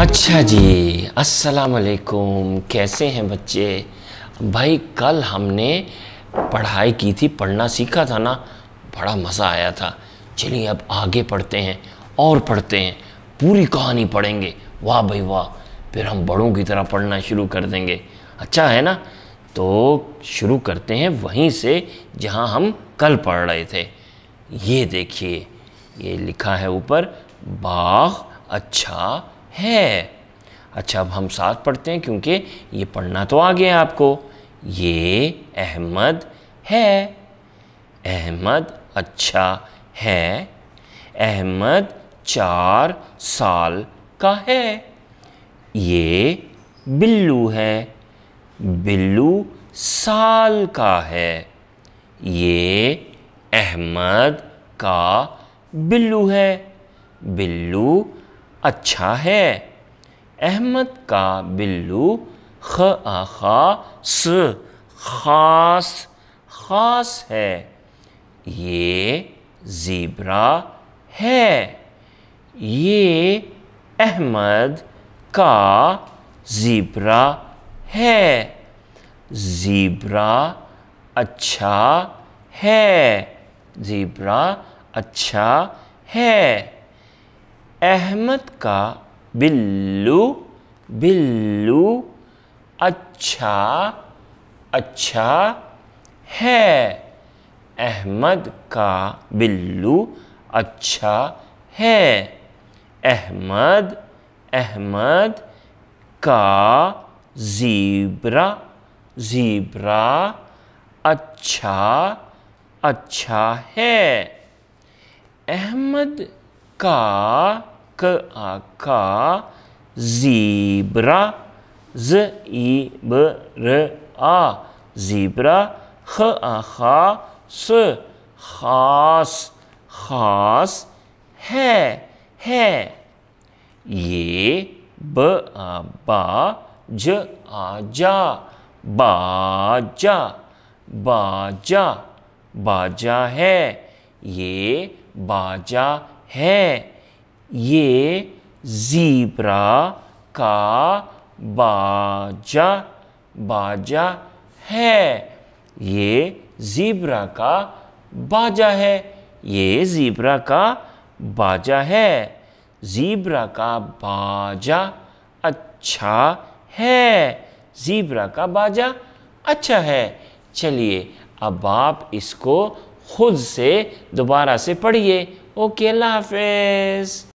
अच्छा जी अस्सलाम वालेकुम कैसे हैं बच्चे भाई कल हमने पढ़ाई की थी पढ़ना सीखा था ना बड़ा मज़ा आया था चलिए अब आगे पढ़ते हैं और पढ़ते हैं पूरी कहानी पढ़ेंगे वाह भाई वाह फिर हम बड़ों की तरह पढ़ना शुरू कर देंगे अच्छा है ना तो शुरू करते हैं वहीं से जहां हम कल पढ़ रहे थे ये देखिए ये लिखा है ऊपर बाग अच्छा है अच्छा अब हम साथ पढ़ते हैं क्योंकि ये पढ़ना तो आ गया आपको ये अहमद है अहमद अच्छा है अहमद चार साल का है ये बिल्लू है बिल्लू साल का है ये अहमद का बिल्लू है बिल्लू अच्छा है अहमद का बिल्लू ख खा स खास खास है ये ज़ीब्रा है ये अहमद का ज़ीब्रा है ज़ीब्रा अच्छा है ज़ीब्रा अच्छा है अहमद का बिल्लू बिल्लू अच्छा अच्छा है अहमद का बिल्लू अच्छा है अहमद अहमद का ज़ीब्रा ज़ीब्रा अच्छा अच्छा है अहमद का क आका ज़ीब्रा ज ई ब र आ ज़ीब्रा ख आखा स खास खास है है ये ब आ बा ज जा बाजा बाजा बाजा है ये बाजा है ये ज़ीब्रा का बाजा बाजा है ये ज़ीब्रा का बाजा है ये ज़ीब्रा का बाजा है ज़ीब्रा का बाजा अच्छा है ज़ीब्रा का बाजा अच्छा है चलिए अब आप इसको खुद से दोबारा से पढ़िए ओके अल्लाह हाफिज़